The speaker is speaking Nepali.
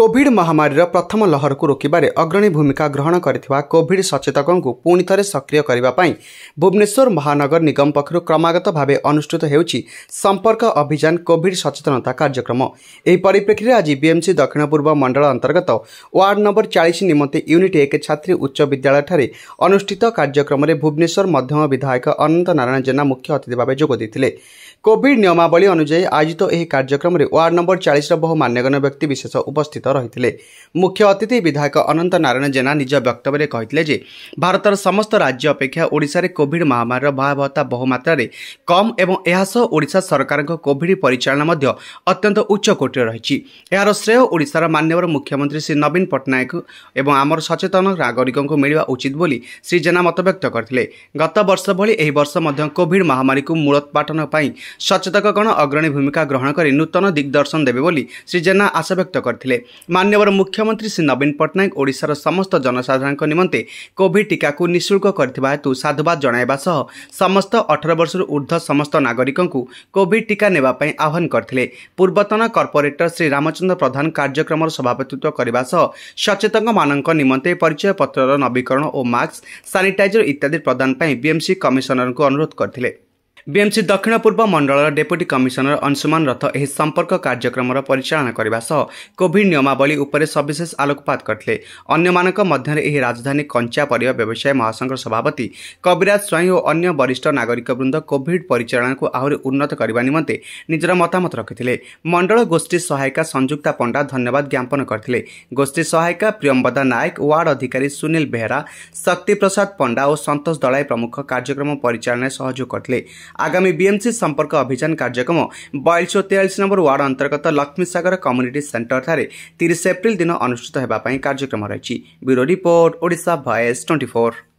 कोभिड महामारी र प्रथम लहरोक अग्रणी भूमिका ग्रहण गरिभिड सचेतक पूर्व सक्रिय भुवनेश्वर महानगर निगम पक्ष क्रमगत भाषा अनुष्ठित हुन्छ सम्पर्क अभिजान कोभिड सचेतीमा आज बीएमसी दक्षिण पूर्व मंडल अंतर्गत वार्ड नंबर चाहिँ निमते युनिट एक छि उच्चविद्यालयठ अनुष्ठित कार्यक्रमले भुवनेश्वर मध्यम विधायक अनन्त नारायण जेना मुख्य अतिथिभेड नियमवली अनु आयोजित कार्यक्रमले वार्ड नंबर चाहिँ र बहु व्यक्ति विशेष उपस्थित ରହିଥିଲେ ମୁଖ୍ୟ ଅତିଥି ବିଧାୟକ ଅନନ୍ତ ନାରାୟଣ ଜେନା ନିଜ ବକ୍ତବ୍ୟରେ କହିଥିଲେ ଯେ ଭାରତର ସମସ୍ତ ରାଜ୍ୟ ଅପେକ୍ଷା ଓଡ଼ିଶାରେ କୋଭିଡ ମହାମାରୀର ଭୟାବହତା ବହୁମାତ୍ରାରେ କମ୍ ଏବଂ ଏହା ସହ ଓଡ଼ିଶା ସରକାରଙ୍କ କୋଭିଡ ପରିଚାଳନା ମଧ୍ୟ ଅତ୍ୟନ୍ତ ଉଚ୍ଚକୋଟୀର ରହିଛି ଏହାର ଶ୍ରେୟ ଓଡ଼ିଶାର ମାନ୍ୟବର ମୁଖ୍ୟମନ୍ତ୍ରୀ ଶ୍ରୀ ନବୀନ ପଟ୍ଟନାୟକ ଏବଂ ଆମର ସଚେତନ ନାଗରିକଙ୍କୁ ମିଳିବା ଉଚିତ ବୋଲି ଶ୍ରୀ ଜେନା ମତବ୍ୟକ୍ତ କରିଥିଲେ ଗତ ବର୍ଷ ଭଳି ଏହି ବର୍ଷ ମଧ୍ୟ କୋଭିଡ ମହାମାରୀକୁ ମୂଳୋତ୍ପାଟନ ପାଇଁ ସଚେତକଗଣ ଅଗ୍ରଣୀ ଭୂମିକା ଗ୍ରହଣ କରି ନୂତନ ଦିଗ୍ଦର୍ଶନ ଦେବେ ବୋଲି ଶ୍ରୀ ଜେନା ଆଶାବ୍ୟକ୍ତ କରିଥିଲେ मान्यर मुख्यमंत्री श्री नवीन पट्टनायक ओडार समस्त जनसाधारणको निमते कोविड टीका निशुल्क गरिु साधुवाद जा समस्त अठर वर्ष ऊर्ध्व समस्त नागरिकको कोविड टीका ने आह्वान गरि पूर्वतन कर्पोरेटर श्री रामचंद्र प्रधान कार्यक्रम सभापतित्व सचेतक म निमते परिचय पत्र नवीकरण मास्क सानिटाइजर इत्यादि प्रदान बीएमसी विएमसी कमिसनरको अनुरोध गरि एमसी दक्षिण पूर्व मण्डल डेपुटी कमिशनर अंशुमान रथ ए सम्पर्क कार्यक्रम र सह कोभिड नियमावली उप सविशेष आलोकपात गरि अन्य राजधानी कंचा परेवा व्यवसाय महासंघ सभापति कविराज स्वयं अन्य वरिष्ठ नागरिक वृन्द कोभिड को आह्र उन्नत गर्ने निमते निजर मतामत र मंडल गोष्ठी सहायका संयुक्ता पंडा धन्यवाद ज्ञापन गरिहायिक प्रियम्बा नायक वार्ड अधिक सुनल बेहेरा शक्तिप्रसाद और सन्तोष दलई प्रमुख कार्यक्रम परिचाल सहयोग गरि आगामी बीएमसी सम्पर्क अभियान कार्यक्रम बयालिस ओ तेयालिस नम्बर वार्ड अन्तर्गत लक्ष्मीसागर कम्युनिटी सेन्टर ठाने तिरिस एप्रिल दिन अनुषित हेर्ने कार्यक्रम रही ब्युरो रिपोर्ट ओडा भएस ट्वेन्टी